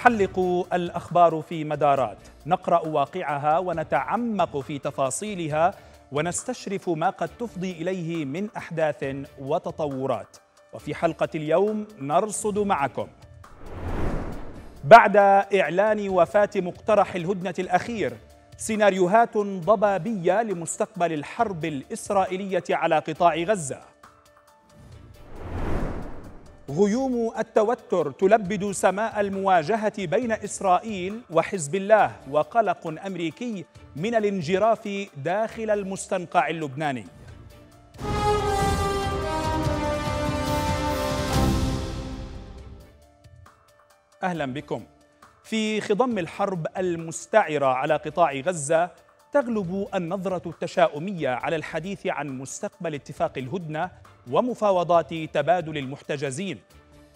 تحلق الاخبار في مدارات نقرا واقعها ونتعمق في تفاصيلها ونستشرف ما قد تفضي اليه من احداث وتطورات وفي حلقه اليوم نرصد معكم بعد اعلان وفاه مقترح الهدنه الاخير سيناريوهات ضبابيه لمستقبل الحرب الاسرائيليه على قطاع غزه غيوم التوتر تلبد سماء المواجهة بين إسرائيل وحزب الله وقلق أمريكي من الانجراف داخل المستنقع اللبناني أهلا بكم في خضم الحرب المستعرة على قطاع غزة تغلب النظرة التشاؤمية على الحديث عن مستقبل اتفاق الهدنة ومفاوضات تبادل المحتجزين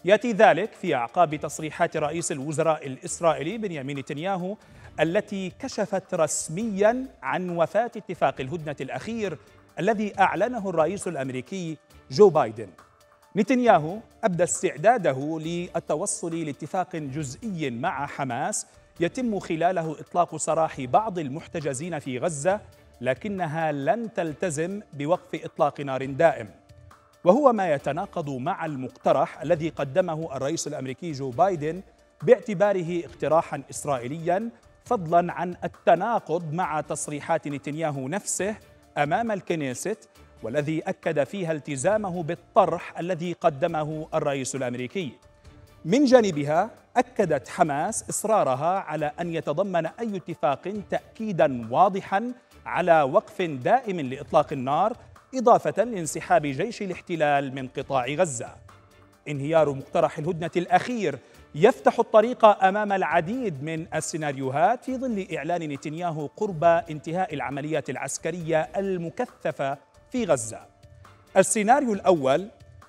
ياتي ذلك في اعقاب تصريحات رئيس الوزراء الاسرائيلي بنيامين نتنياهو التي كشفت رسميا عن وفاه اتفاق الهدنه الاخير الذي اعلنه الرئيس الامريكي جو بايدن. نتنياهو ابدى استعداده للتوصل لاتفاق جزئي مع حماس يتم خلاله إطلاق سراح بعض المحتجزين في غزة لكنها لن تلتزم بوقف إطلاق نار دائم وهو ما يتناقض مع المقترح الذي قدمه الرئيس الأمريكي جو بايدن باعتباره اقتراحا إسرائيليا فضلا عن التناقض مع تصريحات نتنياهو نفسه أمام الكنيست والذي أكد فيها التزامه بالطرح الذي قدمه الرئيس الأمريكي من جانبها أكدت حماس إصرارها على أن يتضمن أي اتفاق تأكيدا واضحا على وقف دائم لإطلاق النار إضافة لانسحاب جيش الاحتلال من قطاع غزة انهيار مقترح الهدنة الأخير يفتح الطريق أمام العديد من السيناريوهات في ظل إعلان نتنياهو قرب انتهاء العمليات العسكرية المكثفة في غزة السيناريو الأول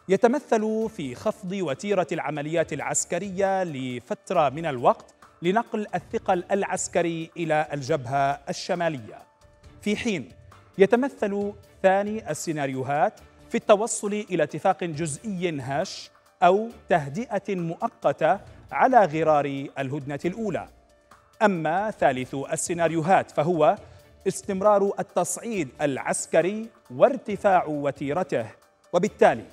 يتمثل في خفض وتيرة العمليات العسكرية لفترة من الوقت لنقل الثقل العسكري إلى الجبهة الشمالية في حين يتمثل ثاني السيناريوهات في التوصل إلى اتفاق جزئي هش أو تهدئة مؤقتة على غرار الهدنة الأولى أما ثالث السيناريوهات فهو استمرار التصعيد العسكري وارتفاع وتيرته وبالتالي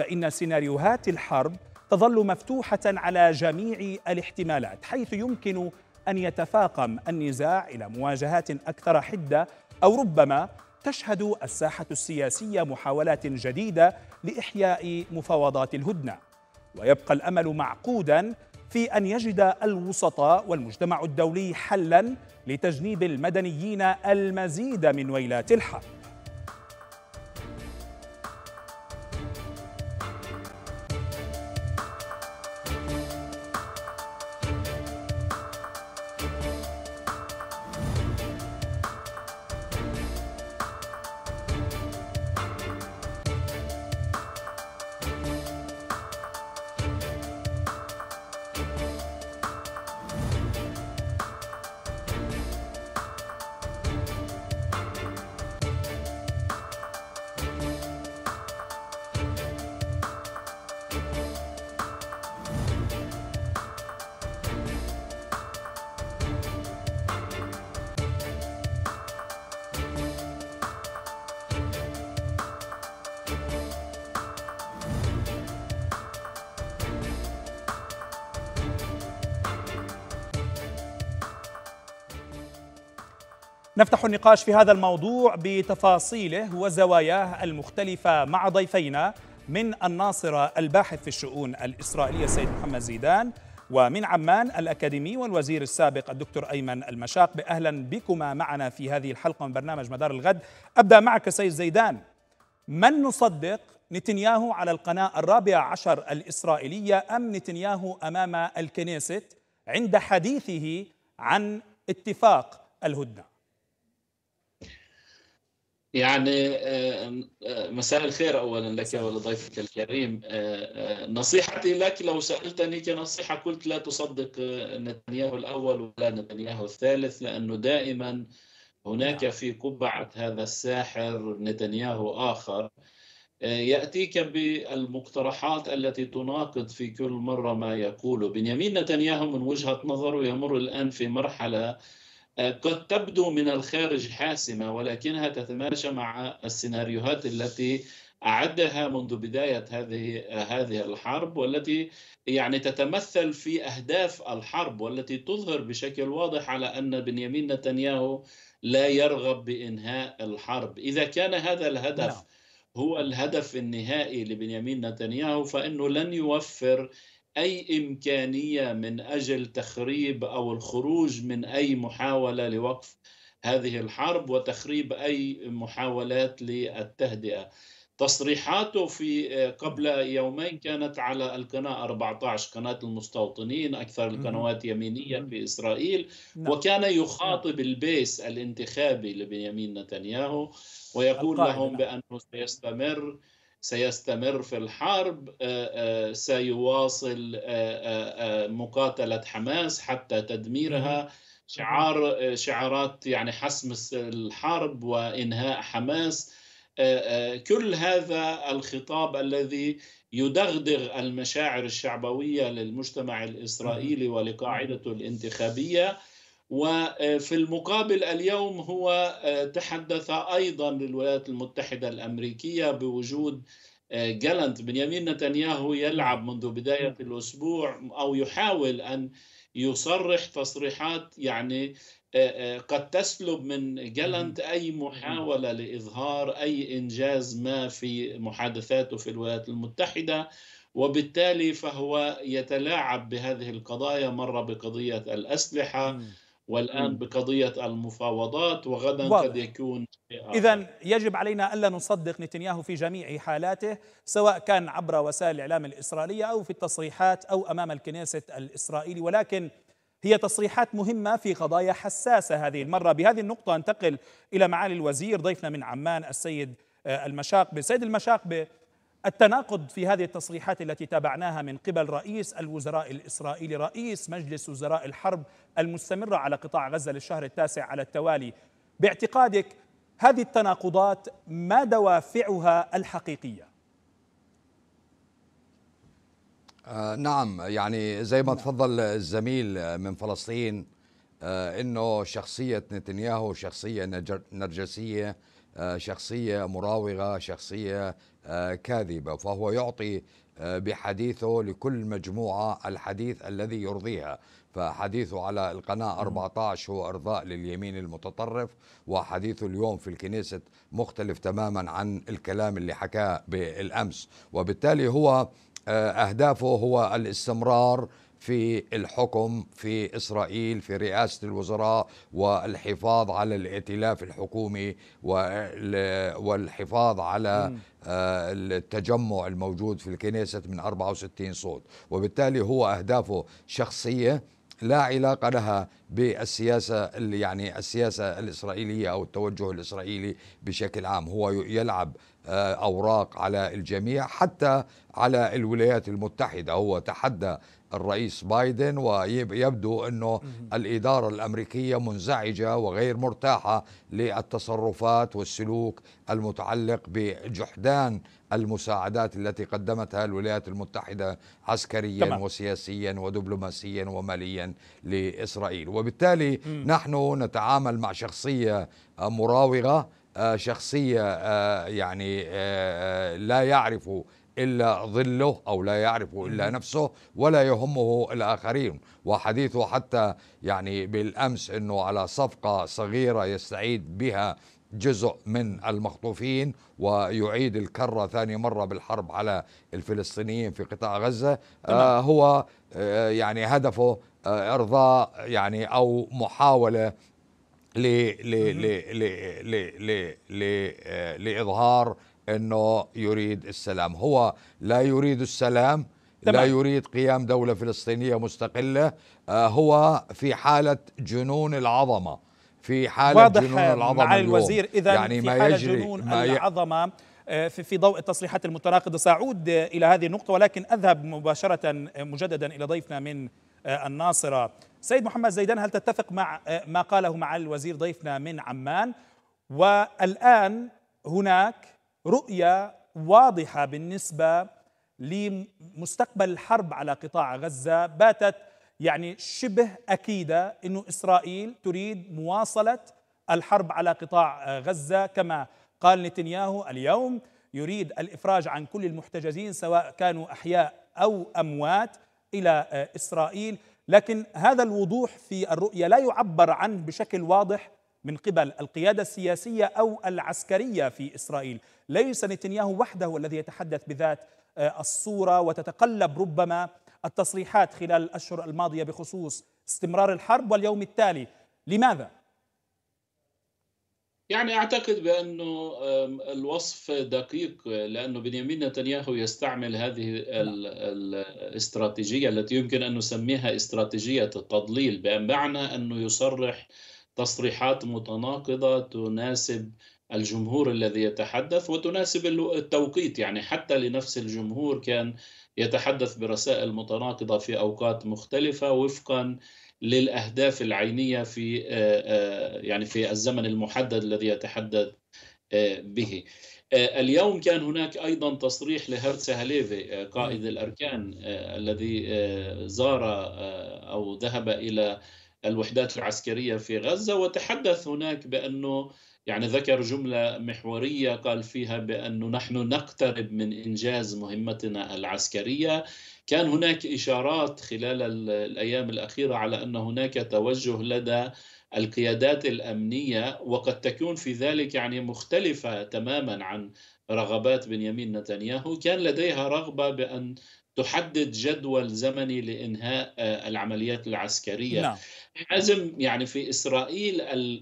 فإن سيناريوهات الحرب تظل مفتوحة على جميع الاحتمالات حيث يمكن أن يتفاقم النزاع إلى مواجهات أكثر حدة أو ربما تشهد الساحة السياسية محاولات جديدة لإحياء مفاوضات الهدنة ويبقى الأمل معقودا في أن يجد الوسطاء والمجتمع الدولي حلا لتجنيب المدنيين المزيد من ويلات الحرب النقاش في هذا الموضوع بتفاصيله وزواياه المختلفة مع ضيفينا من الناصرة الباحث في الشؤون الإسرائيلية السيد محمد زيدان ومن عمان الأكاديمي والوزير السابق الدكتور أيمن المشاق أهلا بكما معنا في هذه الحلقة من برنامج مدار الغد أبدأ معك سيد زيدان من نصدق نتنياهو على القناة الرابعة عشر الإسرائيلية أم نتنياهو أمام الكنيست عند حديثه عن اتفاق الهدنة يعني آه، آه، مساء الخير اولا لك ولضيفك الكريم آه، نصيحتي لك لو سالتني كنصيحه قلت لا تصدق نتنياهو الاول ولا نتنياهو الثالث لانه دائما هناك نعم. في قبعه هذا الساحر نتنياهو اخر ياتيك بالمقترحات التي تناقض في كل مره ما يقوله بنيامين نتنياهو من وجهه نظره يمر الان في مرحله قد تبدو من الخارج حاسمة ولكنها تتماشى مع السيناريوهات التي أعدها منذ بداية هذه هذه الحرب والتي يعني تتمثل في أهداف الحرب والتي تظهر بشكل واضح على أن بنيامين نتنياهو لا يرغب بإنهاء الحرب إذا كان هذا الهدف نعم. هو الهدف النهائي لبنيامين نتنياهو فإنه لن يوفر اي امكانيه من اجل تخريب او الخروج من اي محاوله لوقف هذه الحرب وتخريب اي محاولات للتهدئه. تصريحاته في قبل يومين كانت على القناة 14 قناة المستوطنين أكثر القنوات يمينيا في إسرائيل نعم. وكان يخاطب نعم. البيس الانتخابي لبنيامين نتنياهو ويقول لهم نعم. بأنه سيستمر سيستمر في الحرب آه، آه، سيواصل آه، مقاتلة حماس حتى تدميرها شعار شعارات يعني حسم الحرب وإنهاء حماس كل هذا الخطاب الذي يدغدغ المشاعر الشعبوية للمجتمع الإسرائيلي ولقاعدته الانتخابية وفي المقابل اليوم هو آه، تحدث أيضا للولايات المتحدة الأمريكية بوجود آه، جالنت بنيامين نتنياهو يلعب منذ بداية نعم. الأسبوع أو يحاول أن يصرح تصريحات يعني آه، قد تسلب من جالنت نعم. أي نعم. محاولة لإظهار أي إنجاز ما في محادثاته في الولايات المتحدة وبالتالي فهو يتلاعب بهذه القضايا مرة بقضية الأسلحة والآن بقضية المفاوضات وغدا واضح. قد يكون إذا يجب علينا ألا نصدق نتنياهو في جميع حالاته سواء كان عبر وسائل الإعلام الإسرائيلية أو في التصريحات أو أمام الكنيسة الإسرائيلي ولكن هي تصريحات مهمة في قضايا حساسة هذه المرة بهذه النقطة أنتقل إلى معالي الوزير ضيفنا من عمان السيد آه، المشاق بسيد المشاق التناقض في هذه التصريحات التي تابعناها من قبل رئيس الوزراء الاسرائيلي رئيس مجلس وزراء الحرب المستمره على قطاع غزه للشهر التاسع على التوالي باعتقادك هذه التناقضات ما دوافعها الحقيقيه آه نعم يعني زي ما تفضل الزميل من فلسطين آه انه شخصيه نتنياهو شخصيه نرجسيه آه، شخصية مراوغة شخصية آه، كاذبة فهو يعطي آه، بحديثه لكل مجموعة الحديث الذي يرضيها فحديثه على القناة 14 هو إرضاء لليمين المتطرف وحديثه اليوم في الكنيسة مختلف تماما عن الكلام اللي حكاه بالأمس وبالتالي هو أهدافه هو الاستمرار في الحكم في اسرائيل في رئاسه الوزراء والحفاظ على الائتلاف الحكومي والحفاظ على آه، التجمع الموجود في الكنيسة من 64 صوت وبالتالي هو أهدافه شخصية لا علاقة لها بالسياسة يعني السياسة الإسرائيلية أو التوجه الإسرائيلي بشكل عام هو يلعب آه، أوراق على الجميع حتى على الولايات المتحدة هو تحدى الرئيس بايدن ويبدو انه الاداره الامريكيه منزعجه وغير مرتاحه للتصرفات والسلوك المتعلق بجحدان المساعدات التي قدمتها الولايات المتحده عسكريا تمام. وسياسيا ودبلوماسيا وماليا لاسرائيل وبالتالي م. نحن نتعامل مع شخصيه مراوغه آه، شخصيه آه، يعني آه، لا يعرف إلا ظله أو لا يعرف إلا نفسه ولا يهمه الآخرين وحديثه حتى يعني بالأمس أنه على صفقة صغيرة يستعيد بها جزء من المخطوفين ويعيد الكرة ثاني مرة بالحرب على الفلسطينيين في قطاع غزة آه هو آه يعني هدفه آه إرضاء يعني أو محاولة آه، لإظهار انه يريد السلام هو لا يريد السلام لا يريد قيام دولة فلسطينية مستقلة آه، هو في حالة جنون العظمة في حالة واضح جنون العظمة مع الوزير إذا يعني في ما حالة يجري جنون ما ي... العظمة في في ضوء التصريحات المتناقضة سأعود إلى هذه النقطة ولكن أذهب مباشرة آه، مجددا إلى ضيفنا من آه، الناصرة سيد محمد زيدان هل تتفق مع ما قاله مع الوزير ضيفنا من عمان والآن هناك رؤية واضحة بالنسبة لمستقبل الحرب على قطاع غزة باتت يعني شبه أكيدة أن إسرائيل تريد مواصلة الحرب على قطاع غزة كما قال نتنياهو اليوم يريد الإفراج عن كل المحتجزين سواء كانوا أحياء أو أموات إلى إسرائيل لكن هذا الوضوح في الرؤية لا يعبر عنه بشكل واضح من قبل القيادة السياسية أو العسكرية في إسرائيل ليس نتنياهو وحده الذي يتحدث بذات آه، الصوره وتتقلب ربما التصريحات خلال الاشهر الماضيه بخصوص استمرار الحرب واليوم التالي لماذا يعني اعتقد بانه الوصف دقيق لانه بنيامين نتنياهو يستعمل هذه نعم. الاستراتيجيه التي يمكن ان نسميها استراتيجيه التضليل بمعنى انه يصرح تصريحات متناقضه تناسب الجمهور الذي يتحدث وتناسب التوقيت يعني حتى لنفس الجمهور كان يتحدث برسائل متناقضه في اوقات مختلفه وفقا للاهداف العينيه في آه، آه، يعني في الزمن المحدد الذي يتحدث آه، به. اليوم كان هناك ايضا تصريح لهرتس هليفي قائد نعم. الاركان الذي زار او ذهب الى الوحدات العسكريه في غزه وتحدث هناك بانه يعني ذكر جملة محورية قال فيها بأنه نحن نقترب من إنجاز مهمتنا العسكرية كان هناك إشارات خلال الأيام الأخيرة على أن هناك توجه لدى القيادات الأمنية وقد تكون في ذلك يعني مختلفة تماما عن رغبات بنيامين نتنياهو كان لديها رغبة بأن تحدد جدول زمني لإنهاء آه، العمليات العسكرية نعم. حزم يعني في إسرائيل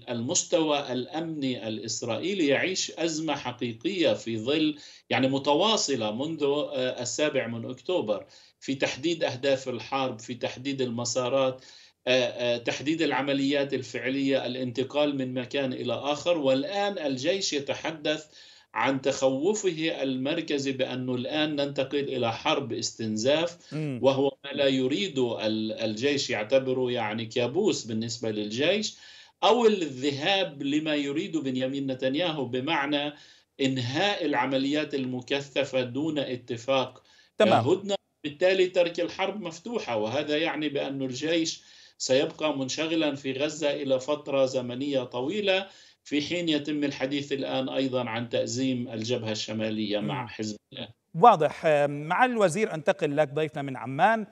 المستوى الأمني الإسرائيلي يعيش أزمة حقيقية في ظل يعني متواصلة منذ آه، السابع من أكتوبر في تحديد أهداف الحرب في تحديد المسارات آه، آه، تحديد العمليات الفعلية الانتقال من مكان إلى آخر والآن الجيش يتحدث عن تخوفه المركزي بأنه الآن ننتقل إلى حرب استنزاف وهو ما لا يريده الجيش يعتبره يعني كابوس بالنسبة للجيش أو الذهاب لما يريده بنيامين نتنياهو بمعنى إنهاء العمليات المكثفة دون اتفاق تمام. آه، هدنة بالتالي ترك الحرب مفتوحة وهذا يعني بأن الجيش سيبقى منشغلا في غزة إلى فترة زمنية طويلة في حين يتم الحديث الآن أيضا عن تأزيم الجبهة الشمالية مع حزب الله واضح مع الوزير أنتقل لك ضيفنا من عمان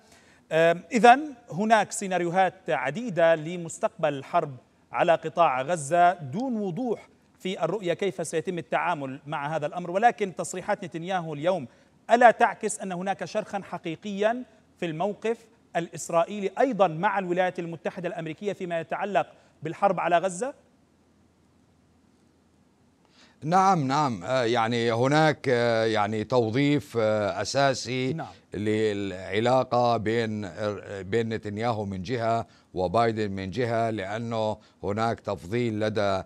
إذا هناك سيناريوهات عديدة لمستقبل الحرب على قطاع غزة دون وضوح في الرؤية كيف سيتم التعامل مع هذا الأمر ولكن تصريحات نتنياهو اليوم ألا تعكس أن هناك شرخا حقيقيا في الموقف الإسرائيلي أيضا مع الولايات المتحدة الأمريكية فيما يتعلق بالحرب على غزة؟ نعم نعم آه، يعني هناك آه، يعني توظيف آه، اساسي نعم. للعلاقه بين بين نتنياهو من جهه وبايدن من جهه لانه هناك تفضيل لدى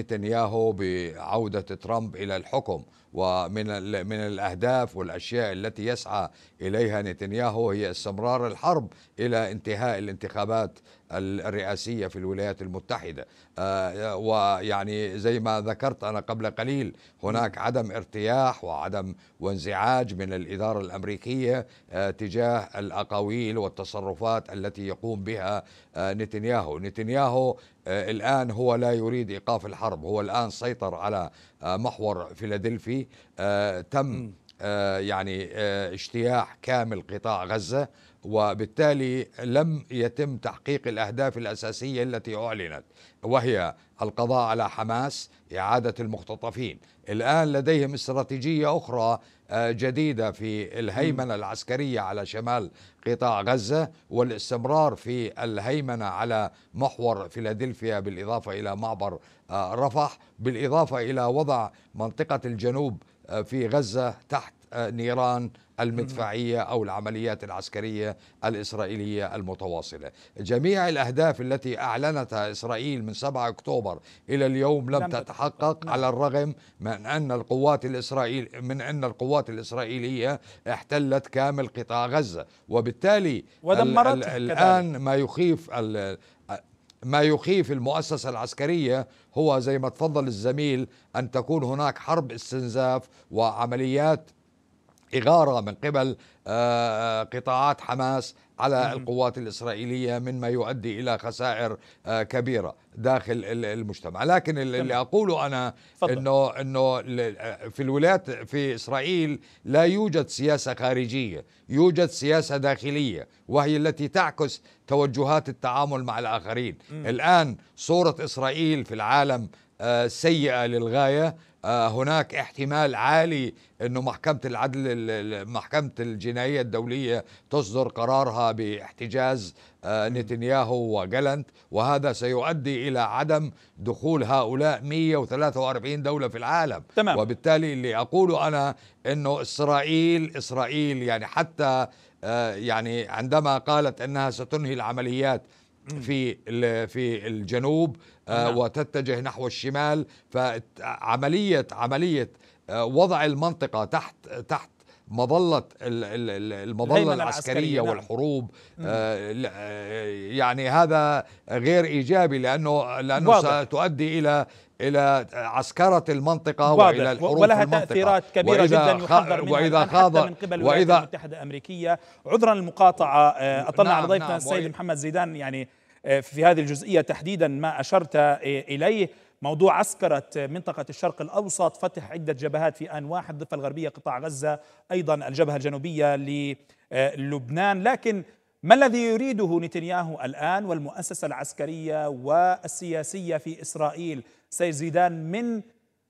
نتنياهو بعوده ترامب الى الحكم ومن من الاهداف والاشياء التي يسعى اليها نتنياهو هي استمرار الحرب الى انتهاء الانتخابات الرئاسية في الولايات المتحدة آه، آه، ويعني زي ما ذكرت أنا قبل قليل هناك عدم ارتياح وعدم وانزعاج من الإدارة الأمريكية آه، تجاه الأقاويل والتصرفات التي يقوم بها نتنياهو نتنياهو الآن هو لا يريد إيقاف الحرب هو الآن سيطر على محور فيلادلفي تم يعني اجتياح كامل قطاع غزة وبالتالي لم يتم تحقيق الأهداف الأساسية التي أعلنت وهي القضاء على حماس إعادة المختطفين الآن لديهم استراتيجية أخرى آه، جديدة في الهيمنة العسكرية على شمال قطاع غزة والاستمرار في الهيمنة على محور فيلادلفيا بالإضافة إلى معبر آه، رفح بالإضافة إلى وضع منطقة الجنوب آه، في غزة تحت نيران المدفعية أو العمليات العسكرية الإسرائيلية المتواصلة جميع الأهداف التي أعلنتها إسرائيل من 7 أكتوبر إلى اليوم لم, تتحقق نعم. على الرغم من أن القوات الإسرائيل من أن القوات الإسرائيلية احتلت كامل قطاع غزة وبالتالي ودمرت الآن ما يخيف ما يخيف المؤسسة العسكرية هو زي ما تفضل الزميل أن تكون هناك حرب استنزاف وعمليات إغارة من قبل آه، آه، قطاعات حماس على القوات الإسرائيلية مما يؤدي إلى خسائر آه، كبيرة داخل المجتمع لكن اللي أقوله أنا أنه, إنه في الولايات في إسرائيل لا يوجد سياسة خارجية يوجد سياسة داخلية وهي التي تعكس توجهات التعامل مع الآخرين الآن صورة إسرائيل في العالم سيئة للغاية آه، هناك احتمال عالي انه محكمه العدل محكمه الجنائيه الدوليه تصدر قرارها باحتجاز آه، نتنياهو وجالنت وهذا سيؤدي الى عدم دخول هؤلاء 143 دوله في العالم تمام. وبالتالي اللي اقوله انا انه اسرائيل اسرائيل يعني حتى آه، يعني عندما قالت انها ستنهي العمليات في في الجنوب آه، نعم. وتتجه نحو الشمال فعملية عملية آه، وضع المنطقة تحت تحت مظلة المظلة العسكرية نعم. والحروب نعم. يعني هذا غير إيجابي لأنه لأنه ستؤدي إلى إلى عسكرة المنطقة واضح. وإلى الحروب ولها في المنطقة تأثيرات كبيرة جدا يحذر منها وإذا خاض من قبل الولايات وإذا المتحدة الأمريكية عذرا المقاطعة أطلنا نعم على ضيفنا نعم السيد محمد زيدان يعني آه، في هذه الجزئية تحديدا ما أشرت آه، إليه موضوع عسكرة منطقة الشرق الأوسط فتح عدة جبهات في آن واحد الضفة الغربية قطاع غزة أيضا الجبهة الجنوبية للبنان آه، لكن ما الذي يريده نتنياهو الآن والمؤسسة العسكرية والسياسية في إسرائيل سيزيدان من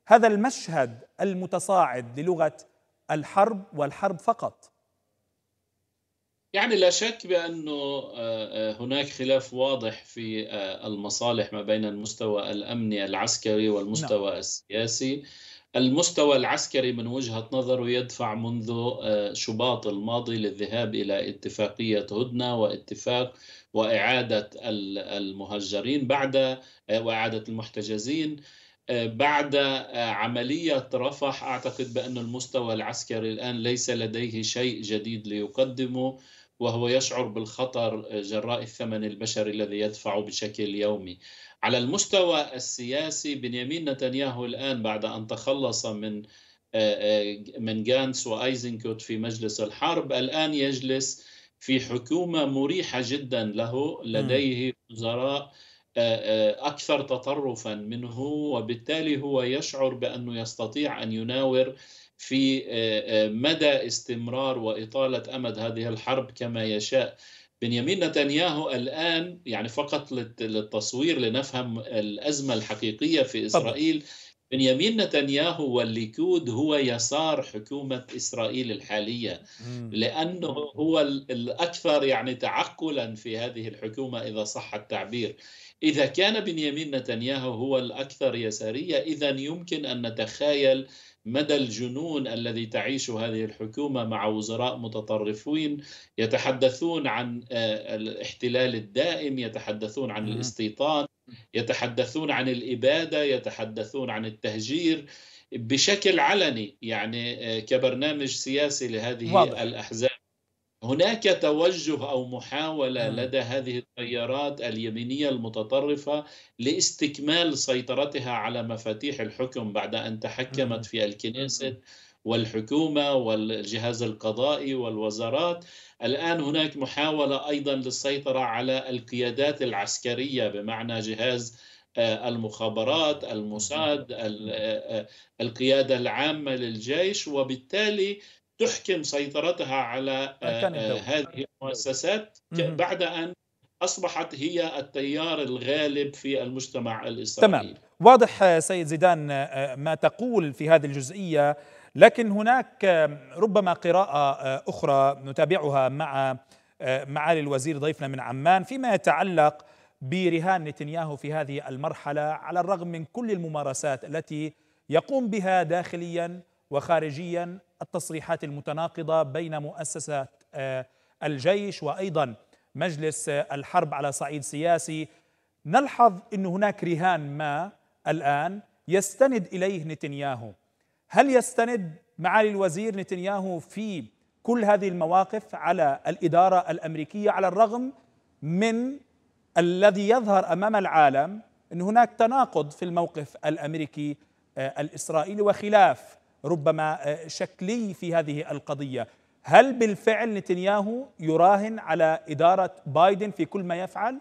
هذا المشهد المتصاعد للغة الحرب والحرب فقط يعني لا شك بانه آه، آه، هناك خلاف واضح في آه، المصالح ما بين المستوى الامني العسكري والمستوى لا. نعم. السياسي المستوى العسكري من وجهه نظره يدفع منذ شباط الماضي للذهاب الى اتفاقيه هدنه واتفاق واعاده المهجرين بعد واعاده المحتجزين بعد عملية رفح أعتقد بأن المستوى العسكري الآن ليس لديه شيء جديد ليقدمه وهو يشعر بالخطر آه، جراء الثمن البشري الذي يدفعه بشكل يومي. على المستوى السياسي بنيامين نتنياهو الان بعد ان تخلص من آه، آه، من جانس وايزنكوت في مجلس الحرب الان يجلس في حكومه مريحه جدا له لديه وزراء اكثر تطرفا منه وبالتالي هو يشعر بانه يستطيع ان يناور في آه، آه، مدى استمرار واطاله امد هذه الحرب كما يشاء بنيامين نتنياهو الان يعني فقط للتصوير لنفهم الازمه الحقيقيه في اسرائيل بنيامين نتنياهو والليكود هو يسار حكومة إسرائيل الحالية لأنه هو الأكثر يعني تعقلا في هذه الحكومة إذا صح التعبير إذا كان بنيامين نتنياهو هو الأكثر يسارية إذا يمكن أن نتخيل مدى الجنون الذي تعيش هذه الحكومه مع وزراء متطرفين يتحدثون عن آه، الاحتلال الدائم يتحدثون عن الاستيطان يتحدثون عن الاباده يتحدثون عن التهجير بشكل علني يعني آه، كبرنامج سياسي لهذه واضح. الاحزاب هناك توجه او محاوله لدى هذه التيارات اليمينيه المتطرفه لاستكمال سيطرتها على مفاتيح الحكم بعد ان تحكمت في الكنيست والحكومه والجهاز القضائي والوزارات الان هناك محاوله ايضا للسيطره على القيادات العسكريه بمعنى جهاز آه، المخابرات الموساد آه، آه، القياده العامه للجيش وبالتالي تحكم سيطرتها على آه، آه، هذه المؤسسات بعد ان اصبحت هي التيار الغالب في المجتمع الاسرائيلي تمام واضح آه، سيد زيدان ما تقول في هذه الجزئيه لكن هناك ربما قراءه اخرى نتابعها مع معالي الوزير ضيفنا من عمان فيما يتعلق برهان نتنياهو في هذه المرحله على الرغم من كل الممارسات التي يقوم بها داخليا وخارجيا التصريحات المتناقضة بين مؤسسة آه، الجيش وأيضا مجلس آه، الحرب على صعيد سياسي نلحظ أن هناك رهان ما الآن يستند إليه نتنياهو هل يستند معالي الوزير نتنياهو في كل هذه المواقف على الإدارة الأمريكية على الرغم من الذي يظهر أمام العالم أن هناك تناقض في الموقف الأمريكي آه، الإسرائيلي وخلاف ربما آه، شكلي في هذه القضية هل بالفعل نتنياهو يراهن على إدارة بايدن في كل ما يفعل؟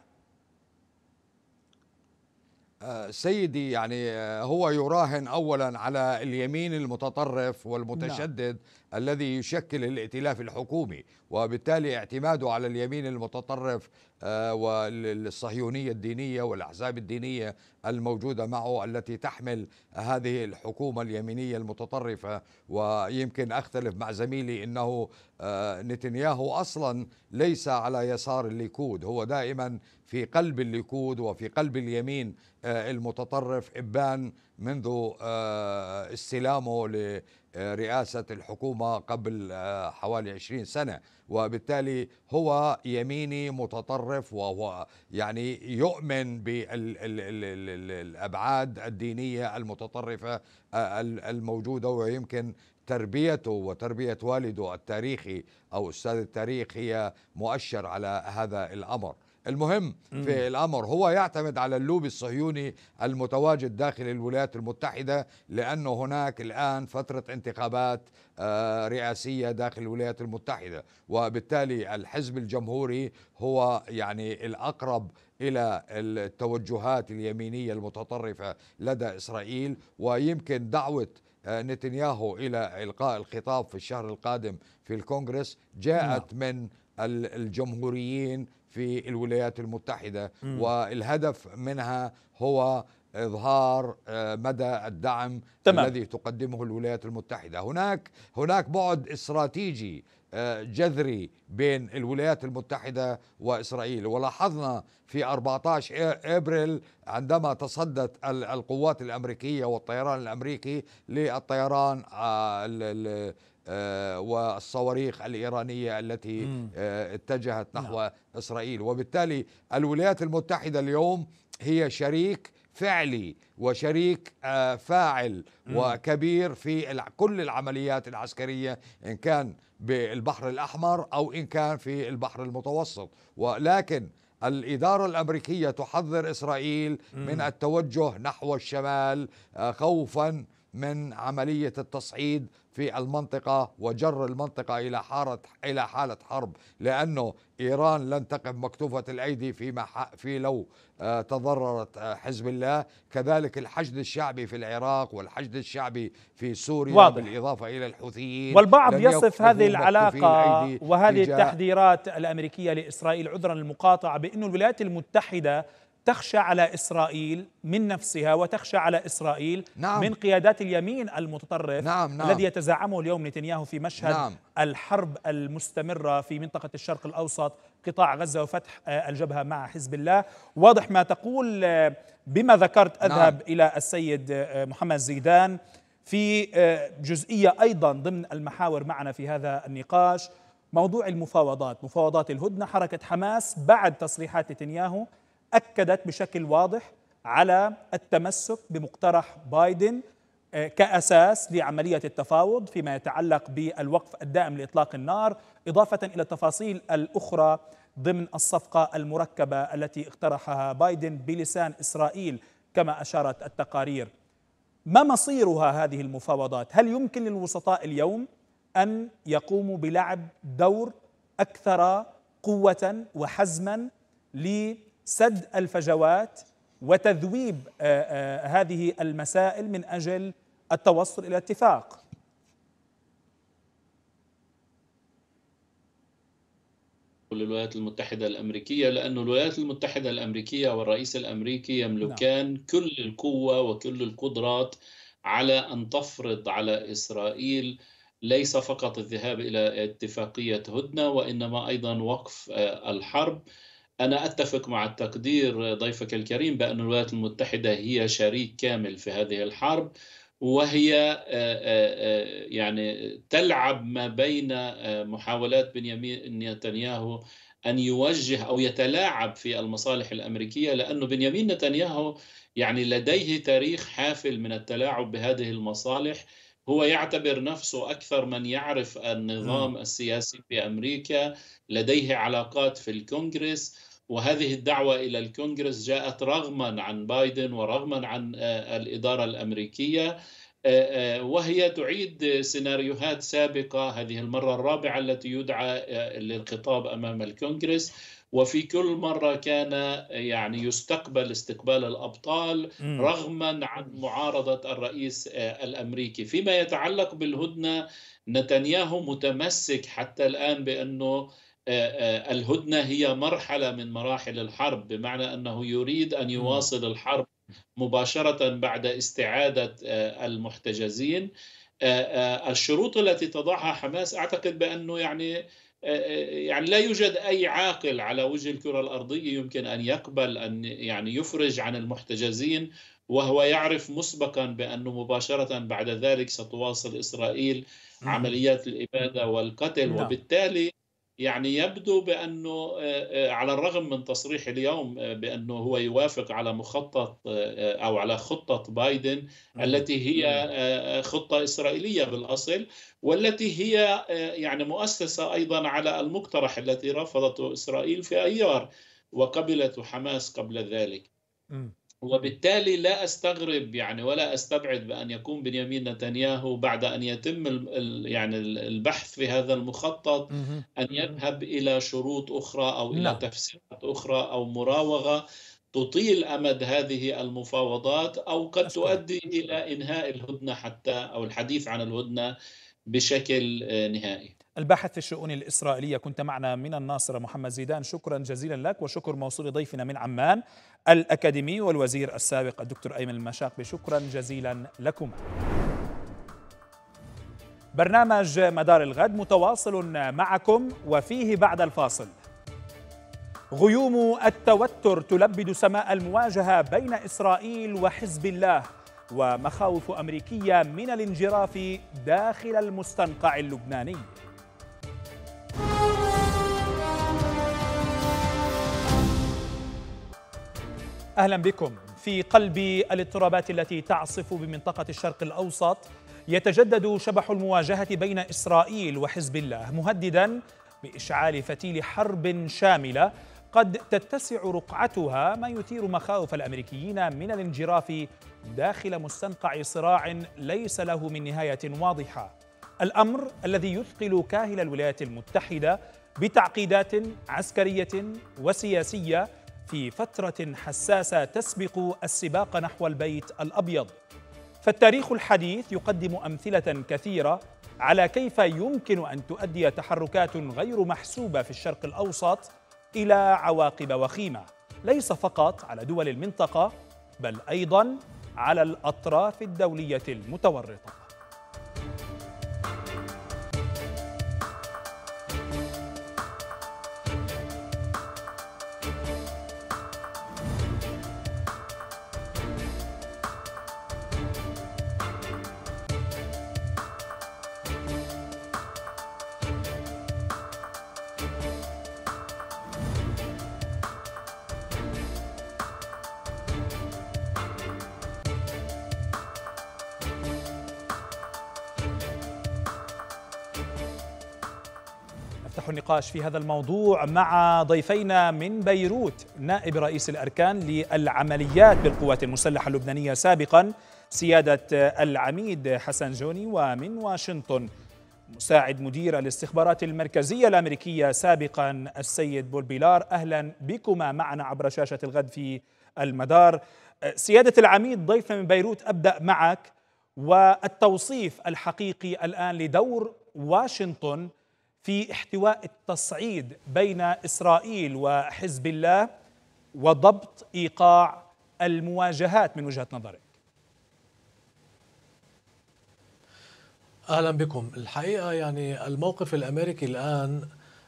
آه، سيدي يعني آه، هو يراهن اولا على اليمين المتطرف نعم. والمتشدد نعم. الذي يشكل الائتلاف الحكومي وبالتالي اعتماده على اليمين المتطرف آه، والصهيونية الدينية والأحزاب الدينية الموجودة معه التي تحمل هذه الحكومة اليمينية المتطرفة ويمكن أختلف مع زميلي أنه آه، نتنياهو أصلا ليس على يسار الليكود هو دائما في قلب الليكود وفي قلب اليمين آه، المتطرف إبان منذ استلامه رئاسة الحكومة قبل آه، حوالي 20 سنة وبالتالي هو يميني متطرف وهو يعني يؤمن بالأبعاد الدينية المتطرفة آه، الموجودة ويمكن تربيته وتربية والده التاريخي أو أستاذ التاريخ هي مؤشر على هذا الأمر المهم في الأمر هو يعتمد على اللوبي الصهيوني المتواجد داخل الولايات المتحدة لأنه هناك الآن فترة انتخابات آه، رئاسية داخل الولايات المتحدة وبالتالي الحزب الجمهوري هو يعني الأقرب الى التوجهات اليمينيه المتطرفه لدى اسرائيل ويمكن دعوه آه، نتنياهو الى القاء الخطاب في الشهر القادم في الكونغرس جاءت نعم. من الجمهوريين في الولايات المتحدة م. والهدف منها هو اظهار آه، مدى الدعم تمام. الذي تقدمه الولايات المتحده هناك هناك بعد استراتيجي آه، جذري بين الولايات المتحده واسرائيل ولاحظنا في 14 ابريل عندما تصدت القوات الامريكيه والطيران الامريكي للطيران آه، آه، والصواريخ الإيرانية التي آه، اتجهت نعم. نحو إسرائيل وبالتالي الولايات المتحدة اليوم هي شريك فعلي وشريك آه، فاعل وكبير في كل العمليات العسكرية إن كان بالبحر الأحمر أو إن كان في البحر المتوسط ولكن الإدارة الأمريكية تحذر إسرائيل من التوجه نحو الشمال خوفا من عملية التصعيد في المنطقة وجر المنطقة إلى حارة إلى حالة حرب لأنه إيران لن تقف مكتوفة الأيدي في في لو آه، تضررت آه، حزب الله كذلك الحشد الشعبي في العراق والحشد الشعبي في سوريا واضح. بالإضافة إلى الحوثيين والبعض يصف هذه العلاقة وهذه التحذيرات الأمريكية لإسرائيل عذرا المقاطعة بأن الولايات المتحدة تخشى على إسرائيل من نفسها وتخشى على إسرائيل نعم من قيادات اليمين المتطرف نعم نعم الذي يتزعمه اليوم نتنياهو في مشهد نعم الحرب المستمرة في منطقة الشرق الأوسط قطاع غزة وفتح آه، الجبهة مع حزب الله واضح ما تقول آه، بما ذكرت نعم. أذهب نعم إلى السيد آه، محمد زيدان في جزئية أيضا ضمن المحاور معنا في هذا النقاش موضوع المفاوضات مفاوضات الهدنة حركة حماس بعد تصريحات نتنياهو اكدت بشكل واضح على التمسك بمقترح بايدن آه، كاساس لعمليه التفاوض فيما يتعلق بالوقف الدائم لاطلاق النار اضافه الى التفاصيل الاخرى ضمن الصفقه المركبه التي اقترحها بايدن بلسان اسرائيل كما اشارت التقارير ما مصيرها هذه المفاوضات هل يمكن للوسطاء اليوم ان يقوموا بلعب دور اكثر قوه وحزما سد الفجوات وتذويب آه، آه، هذه المسائل من اجل التوصل الى اتفاق للولايات المتحدة الأمريكية لأن الولايات المتحدة الأمريكية والرئيس الأمريكي يملكان لا. نعم. كل القوة وكل القدرات على أن تفرض على إسرائيل ليس فقط الذهاب إلى اتفاقية هدنة وإنما أيضا وقف آه، الحرب أنا أتفق مع التقدير ضيفك الكريم بأن الولايات المتحدة هي شريك كامل في هذه الحرب وهي آه، آه، آه، يعني تلعب ما بين محاولات بنيامين نتنياهو أن يوجه أو يتلاعب في المصالح الأمريكية لأنه بنيامين نتنياهو يعني لديه تاريخ حافل من التلاعب بهذه المصالح هو يعتبر نفسه أكثر من يعرف النظام السياسي في أمريكا لديه علاقات في الكونغرس وهذه الدعوة إلى الكونغرس جاءت رغما عن بايدن ورغما عن آه، الإدارة الأمريكية آه، آه، وهي تعيد سيناريوهات سابقة هذه المرة الرابعة التي يدعى للخطاب أمام الكونغرس وفي كل مرة كان يعني يستقبل استقبال الأبطال رغما عن معارضة الرئيس الأمريكي فيما يتعلق بالهدنة نتنياهو متمسك حتى الآن بأنه آه، آه، الهدنه هي مرحله من مراحل الحرب بمعنى انه يريد ان يواصل الحرب مباشره بعد استعاده آه، المحتجزين الشروط التي تضعها حماس اعتقد بانه يعني يعني لا يوجد اي عاقل على وجه الكره الارضيه يمكن ان يقبل ان يعني يفرج عن المحتجزين وهو يعرف مسبقا بانه مباشره بعد ذلك ستواصل اسرائيل عمليات الاباده والقتل نعم. وبالتالي يعني يبدو بانه آه، آه، على الرغم من تصريح اليوم آه، بانه هو يوافق على مخطط او على خطه بايدن التي هي خطه اسرائيليه بالاصل والتي هي يعني مؤسسه ايضا على المقترح التي رفضته اسرائيل في ايار وقبلته حماس قبل ذلك. وبالتالي لا استغرب يعني ولا استبعد بان يكون بنيامين نتنياهو بعد ان يتم يعني البحث في هذا المخطط ان يذهب الى شروط اخرى او الى نعم. تفسيرات اخرى او مراوغه تطيل امد هذه المفاوضات او قد تؤدي الى انهاء الهدنه حتى او الحديث عن الهدنه بشكل آه، نهائي. الباحث في الشؤون الإسرائيلية كنت معنا من الناصرة محمد زيدان شكرا جزيلا لك وشكر موصول ضيفنا من عمان الأكاديمي والوزير السابق الدكتور أيمن المشاقبي شكرا جزيلا لكما برنامج مدار الغد متواصل معكم وفيه بعد الفاصل غيوم التوتر تلبد سماء المواجهة بين إسرائيل وحزب الله ومخاوف أمريكية من الانجراف داخل المستنقع اللبناني أهلا بكم في قلب الاضطرابات التي تعصف بمنطقة الشرق الأوسط يتجدد شبح المواجهة بين إسرائيل وحزب الله مهددا بإشعال فتيل حرب شاملة قد تتسع رقعتها ما يثير مخاوف الأمريكيين من الانجراف داخل مستنقع صراع ليس له من نهاية واضحة الأمر الذي يثقل كاهل الولايات المتحدة بتعقيدات عسكرية وسياسية في فترة حساسة تسبق السباق نحو البيت الأبيض فالتاريخ الحديث يقدم أمثلة كثيرة على كيف يمكن أن تؤدي تحركات غير محسوبة في الشرق الأوسط إلى عواقب وخيمة ليس فقط على دول المنطقة بل أيضا على الأطراف الدولية المتورطة النقاش في هذا الموضوع مع ضيفينا من بيروت نائب رئيس الأركان للعمليات بالقوات المسلحة اللبنانية سابقا سيادة العميد حسن جوني ومن واشنطن مساعد مدير الاستخبارات المركزية الأمريكية سابقا السيد بول بيلار أهلا بكما معنا عبر شاشة الغد في المدار سيادة العميد ضيفنا من بيروت أبدأ معك والتوصيف الحقيقي الآن لدور واشنطن في احتواء التصعيد بين إسرائيل وحزب الله وضبط إيقاع المواجهات من وجهة نظرك اهلا بكم الحقيقه يعني الموقف الامريكي الان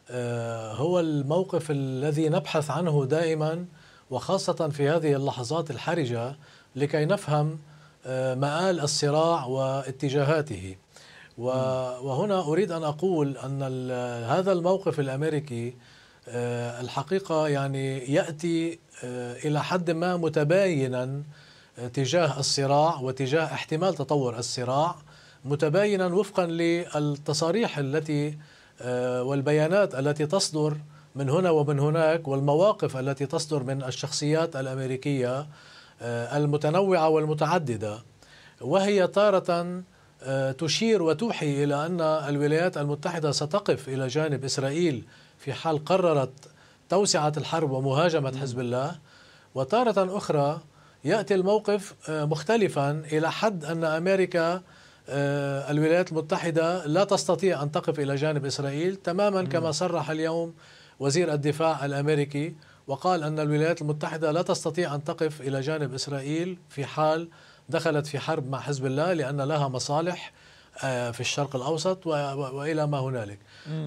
آه، هو الموقف الذي نبحث عنه دائما وخاصه في هذه اللحظات الحرجه لكي نفهم آه، مآل الصراع واتجاهاته وهنا أريد أن أقول أن هذا الموقف الأمريكي آه، الحقيقة يعني يأتي آه، إلى حد ما متباينا آه، تجاه الصراع وتجاه احتمال تطور الصراع متباينا وفقا للتصاريح التي والبيانات التي تصدر من هنا ومن هناك والمواقف التي تصدر من الشخصيات الامريكيه المتنوعه والمتعدده وهي تاره تشير وتوحي إلى أن الولايات المتحدة ستقف إلى جانب إسرائيل في حال قررت توسعة الحرب ومهاجمة حزب الله وتارة أخرى يأتي الموقف آه، مختلفا إلى حد أن أمريكا آه، الولايات المتحدة لا تستطيع أن تقف إلى جانب إسرائيل تماما كما صرح اليوم وزير الدفاع الأمريكي وقال أن الولايات المتحدة لا تستطيع أن تقف إلى جانب إسرائيل في حال دخلت في حرب مع حزب الله لأن لها مصالح آه، في الشرق الأوسط وإلى ما هنالك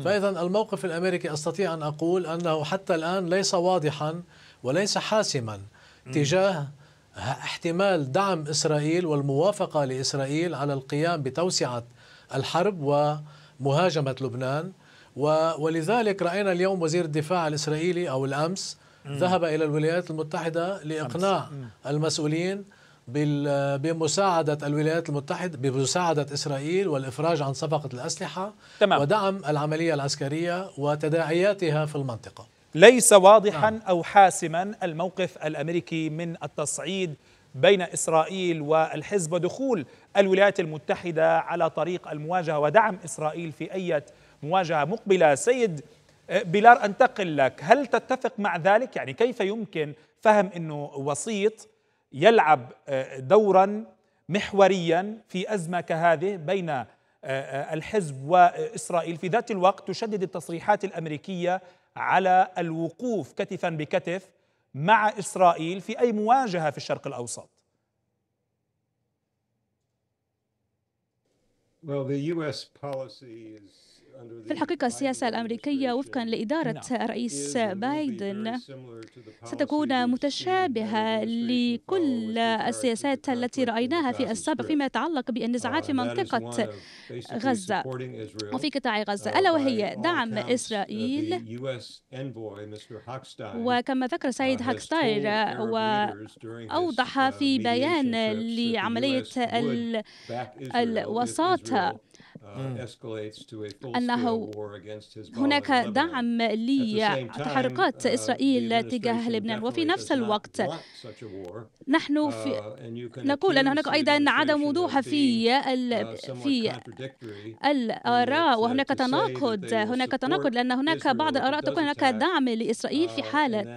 فإذا الموقف الأمريكي أستطيع أن أقول أنه حتى الآن ليس واضحا وليس حاسما تجاه احتمال دعم إسرائيل والموافقة لإسرائيل على القيام بتوسعة الحرب ومهاجمة لبنان ولذلك رأينا اليوم وزير الدفاع الإسرائيلي أو الأمس ذهب إلى الولايات المتحدة لإقناع المسؤولين بمساعدة الولايات المتحدة بمساعدة إسرائيل والإفراج عن صفقة الأسلحة تمام. ودعم العملية العسكرية وتداعياتها في المنطقة ليس واضحا نعم. أو حاسما الموقف الأمريكي من التصعيد بين إسرائيل والحزب ودخول الولايات المتحدة على طريق المواجهة ودعم إسرائيل في أي مواجهة مقبلة سيد آه، بلار أنتقل لك هل تتفق مع ذلك؟ يعني كيف يمكن فهم أنه وسيط يلعب آه، دورا محوريا في ازمه كهذه بين آه، آه، الحزب واسرائيل في ذات الوقت تشدد التصريحات الامريكيه على الوقوف كتفا بكتف مع اسرائيل في اي مواجهه في الشرق الاوسط Well, the U.S. policy is في الحقيقة السياسة الأمريكية وفقا لإدارة نعم. رئيس بايدن ستكون متشابهة لكل السياسات التي رأيناها في السابق فيما يتعلق بالنزاعات في uh, منطقة غزة وفي قطاع غزة uh, ألا وهي دعم uh, إسرائيل وكما ذكر سيد هاكستاير وأوضح في بيان لعملية الوساطة Uh, mm. أنه هناك دعم لتحركات uh, إسرائيل تجاه لبنان وفي نفس الوقت نحن uh, في نقول أن هناك أيضا عدم وضوح في في الآراء وهناك تناقض هناك تناقض لأن هناك بعض الآراء تقول هناك دعم لإسرائيل في حالة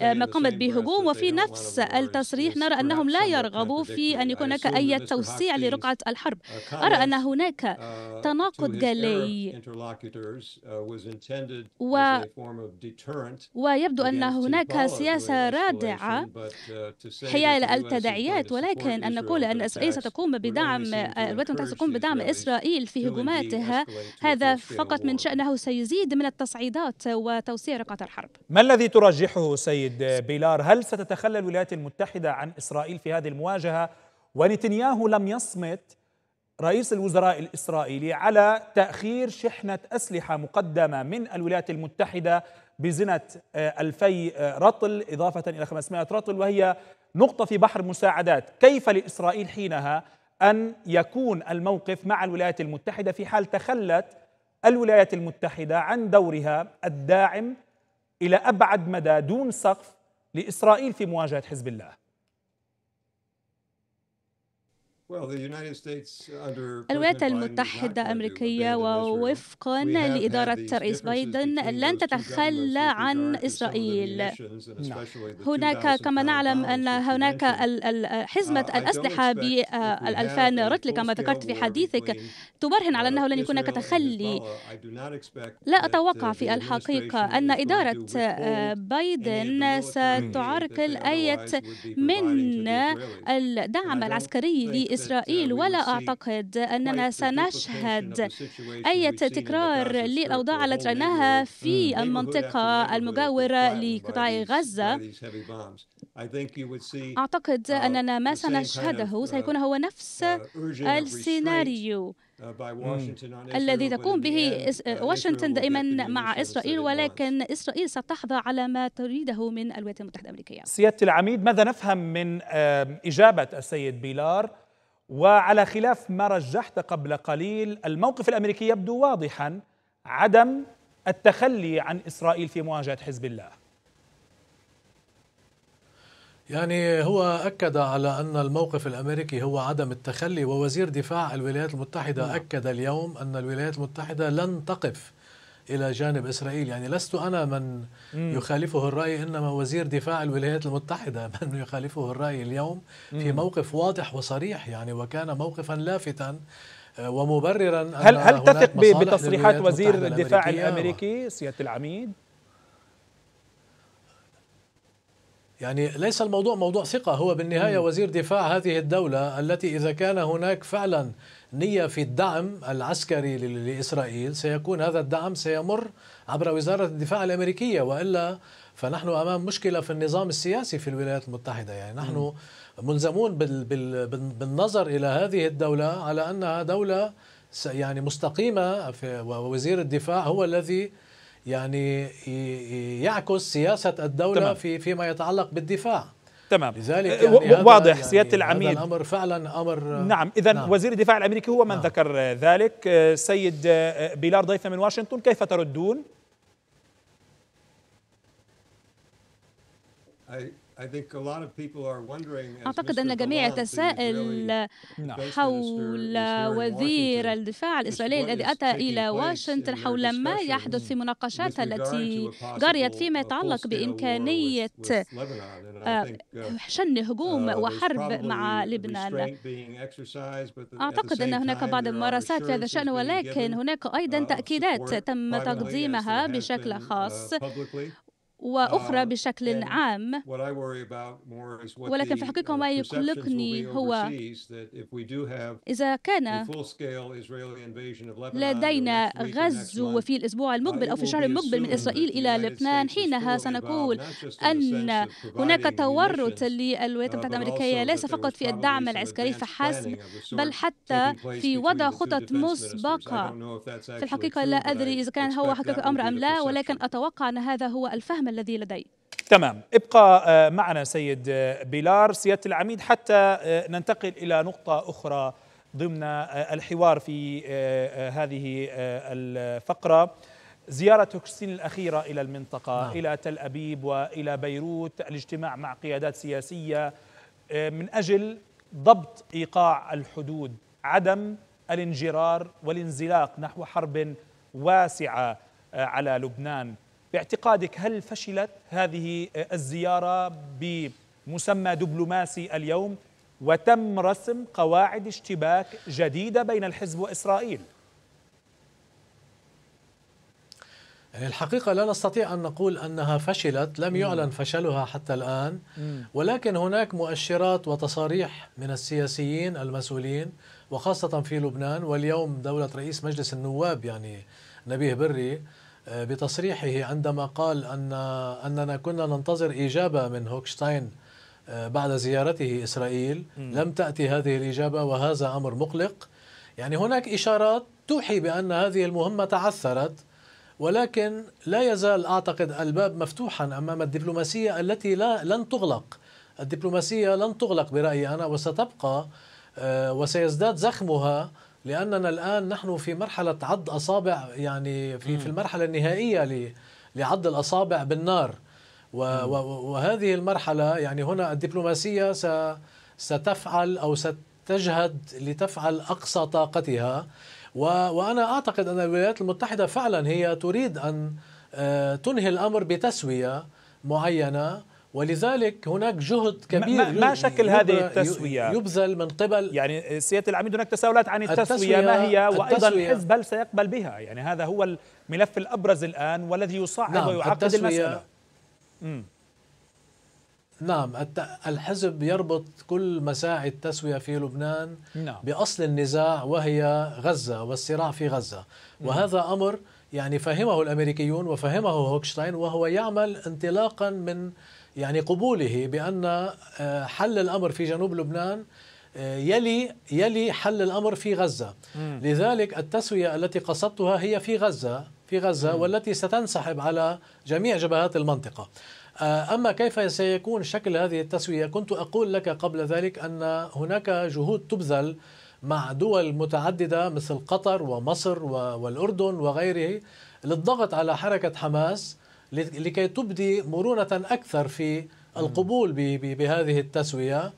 ما قامت بهجوم وفي نفس التصريح نرى أنهم لا يرغبوا في أن يكون هناك أي توسيع لرقعة الحرب أرى أن هناك Uh, تناقض جلي uh, و... ويبدو أن هناك سياسة رادعة uh, حيال التداعيات ولكن أن نقول أن إسرائيل آه، ستقوم بدعم الولايات المتحدة ستقوم بدعم إسرائيل في هجوماتها هذا فقط من شأنه سيزيد من التصعيدات وتوسيع رقعة الحرب ما الذي ترجحه سيد بيلار هل ستتخلى الولايات المتحدة عن إسرائيل في هذه المواجهة ونتنياهو لم يصمت رئيس الوزراء الإسرائيلي على تأخير شحنة أسلحة مقدمة من الولايات المتحدة بزنة 2000 آه، آه، رطل إضافة إلى 500 رطل وهي نقطة في بحر مساعدات كيف لإسرائيل حينها أن يكون الموقف مع الولايات المتحدة في حال تخلت الولايات المتحدة عن دورها الداعم إلى أبعد مدى دون سقف لإسرائيل في مواجهة حزب الله Uh, الولايات المتحدة الأمريكية ووفقا لإدارة الرئيس بايدن لن تتخلى عن إسرائيل نعم. هناك كما نعلم أن هناك uh, حزمة الأسلحة بالألفان آه، رتل كما ذكرت في حديثك uh, تبرهن على أنه لن يكون هناك تخلي لا أتوقع في الحقيقة أن إدارة آه، بايدن ستعرقل أي من الدعم العسكري لإسرائيل إسرائيل ولا أعتقد أننا سنشهد أي تكرار للأوضاع التي رأيناها في mm. المنطقة المجاورة لقطاع غزة أعتقد uh, أننا ما سنشهده uh, سيكون هو نفس uh, السيناريو mm. الذي تقوم به واشنطن دائما مع إسرائيل ولكن إسرائيل ستحظى على ما تريده من الولايات المتحدة الأمريكية سيادة العميد ماذا نفهم من إجابة السيد بيلار وعلى خلاف ما رجحت قبل قليل الموقف الامريكي يبدو واضحا عدم التخلي عن اسرائيل في مواجهه حزب الله يعني هو أكد على أن الموقف الأمريكي هو عدم التخلي ووزير دفاع الولايات المتحدة نعم. أكد اليوم أن الولايات المتحدة لن تقف إلى جانب إسرائيل يعني لست أنا من يخالفه الرأي إنما وزير دفاع الولايات المتحدة من يخالفه الرأي اليوم في موقف واضح وصريح يعني وكان موقفا لافتا آه، ومبررا هل هل تثق بتصريحات وزير الدفاع الأمريكي سيادة العميد؟ يعني ليس الموضوع موضوع ثقة هو بالنهاية م. وزير دفاع هذه الدولة التي إذا كان هناك فعلا نية في الدعم العسكري لإسرائيل سيكون هذا الدعم سيمر عبر وزارة الدفاع الأمريكية وإلا فنحن أمام مشكلة في النظام السياسي في الولايات المتحدة يعني نحن ملزمون بالنظر إلى هذه الدولة على أنها دولة يعني مستقيمة ووزير الدفاع هو الذي يعني يعكس سياسة الدولة تمام. في فيما يتعلق بالدفاع تمام لذلك أه، يعني واضح يعني سياده العميد هذا الامر فعلا امر نعم اذا نعم. وزير الدفاع الامريكي هو من نعم. ذكر ذلك أه، سيد أه، بيلار ضيفنا من واشنطن كيف تردون؟ أي. أعتقد أن الجميع يتساءل حول وزير الدفاع الإسرائيلي الذي أتى إلى واشنطن حول ما يحدث في مناقشات التي جريت فيما يتعلق بإمكانية آه، uh, شن هجوم uh, وحرب مع لبنان أعتقد أن هناك بعض الممارسات في هذا الشأن ولكن هناك أيضا uh, تأكيدات تم تقديمها بشكل خاص واخرى آه، بشكل عام ولكن في الحقيقه uh, ما يقلقني هو اذا كان لدينا غزو في الاسبوع المقبل او في الشهر المقبل من اسرائيل الى لبنان حينها سنقول ان هناك تورط للولايات المتحده uh, الامريكيه ليس فقط في الدعم العسكري فحسب بل حتى في وضع خطط مسبقه في الحقيقه لا ادري اذا كان هو حقيقه امر ام لا ولكن اتوقع ان هذا هو الفهم الذي لدي تمام ابقى آه، معنا سيد آه، بيلار سيادة العميد حتى آه، ننتقل إلى نقطة أخرى ضمن الحوار في هذه الفقرة زيارة هوكستين الأخيرة إلى المنطقة نعم. إلى تل أبيب وإلى بيروت الاجتماع مع قيادات سياسية من أجل ضبط إيقاع الحدود عدم الانجرار والانزلاق نحو حرب واسعة على لبنان باعتقادك هل فشلت هذه آه، الزيارة بمسمى دبلوماسي اليوم وتم رسم قواعد اشتباك جديدة بين الحزب وإسرائيل يعني الحقيقة لا نستطيع أن نقول أنها فشلت لم يعلن فشلها حتى الآن ولكن هناك مؤشرات وتصاريح من السياسيين المسؤولين وخاصة في لبنان واليوم دولة رئيس مجلس النواب يعني نبيه بري آه، بتصريحه عندما قال أن أننا كنا ننتظر إجابة من هوكشتاين آه، بعد زيارته إسرائيل لم تأتي هذه الإجابة وهذا أمر مقلق يعني هناك إشارات توحي بأن هذه المهمة تعثرت ولكن لا يزال أعتقد الباب مفتوحا أمام الدبلوماسية التي لا لن تغلق الدبلوماسية لن تغلق برأيي أنا وستبقى آه، وسيزداد زخمها لاننا الان نحن في مرحله عض اصابع يعني في في المرحله النهائيه لعض الاصابع بالنار وهذه المرحله يعني هنا الدبلوماسيه ستفعل او ستجهد لتفعل اقصى طاقتها وانا اعتقد ان الولايات المتحده فعلا هي تريد ان آه، تنهي الامر بتسويه معينه ولذلك هناك جهد كبير ما, ما شكل هذه التسوية يبذل من قبل يعني سيادة العميد هناك تساؤلات عن التسوية, التسوية ما هي وأيضا الحزب هل سيقبل بها يعني هذا هو الملف الأبرز الآن والذي يصعب نعم ويعقد المسألة نعم الحزب يربط كل مساعي التسوية في لبنان نعم. بأصل النزاع وهي غزة والصراع في غزة وهذا أمر يعني فهمه الأمريكيون وفهمه هوكشتاين وهو يعمل انطلاقا من يعني قبوله بأن آه، حل الأمر في جنوب لبنان آه، يلي يلي حل الأمر في غزة مم. لذلك التسوية التي قصدتها هي في غزة في غزة مم. والتي ستنسحب على جميع جبهات المنطقة آه، أما كيف سيكون شكل هذه التسوية كنت أقول لك قبل ذلك أن هناك جهود تبذل مع دول متعددة مثل قطر ومصر والأردن وغيره للضغط على حركة حماس لكي تبدي مرونة أكثر في القبول بهذه التسوية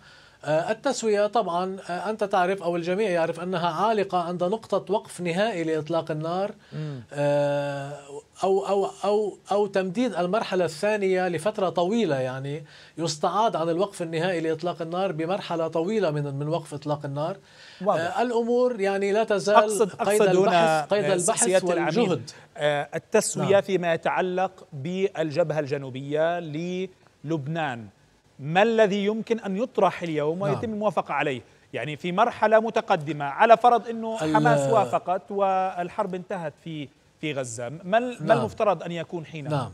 آه، التسوية طبعا آه، أنت تعرف أو الجميع يعرف أنها عالقة عند نقطة وقف نهائي لإطلاق النار آه، أو, أو, أو, أو تمديد المرحلة الثانية لفترة طويلة يعني يستعاد عن الوقف النهائي لإطلاق النار بمرحلة طويلة من من وقف إطلاق النار واضح. الأمور يعني لا تزال أقصد قيد أقصد البحث, قيد البحث والجهد التسوية نعم. فيما يتعلق بالجبهة الجنوبية للبنان ما الذي يمكن أن يطرح اليوم نعم. ويتم نعم. الموافقة عليه يعني في مرحلة متقدمة على فرض أنه حماس وافقت والحرب انتهت في في غزة ما, نعم. ما المفترض أن يكون حينها نعم